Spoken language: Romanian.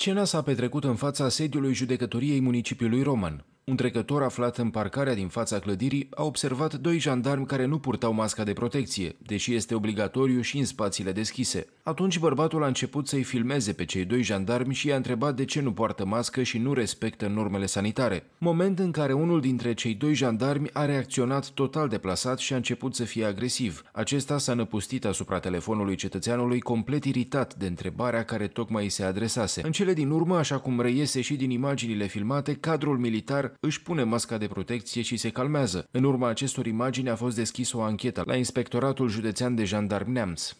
Scena s-a petrecut în fața sediului judecătoriei municipiului Roman. Un trecător aflat în parcarea din fața clădirii a observat doi jandarmi care nu purtau masca de protecție, deși este obligatoriu și în spațiile deschise. Atunci bărbatul a început să-i filmeze pe cei doi jandarmi și i-a întrebat de ce nu poartă mască și nu respectă normele sanitare. Moment în care unul dintre cei doi jandarmi a reacționat total deplasat și a început să fie agresiv. Acesta s-a năpustit asupra telefonului cetățeanului complet iritat de întrebarea care tocmai îi se adresase. În cele din urmă, așa cum reiese și din imaginile filmate, cadrul militar își pune masca de protecție și se calmează. În urma acestor imagini a fost deschis o anchetă la Inspectoratul Județean de Jandarm Neamț.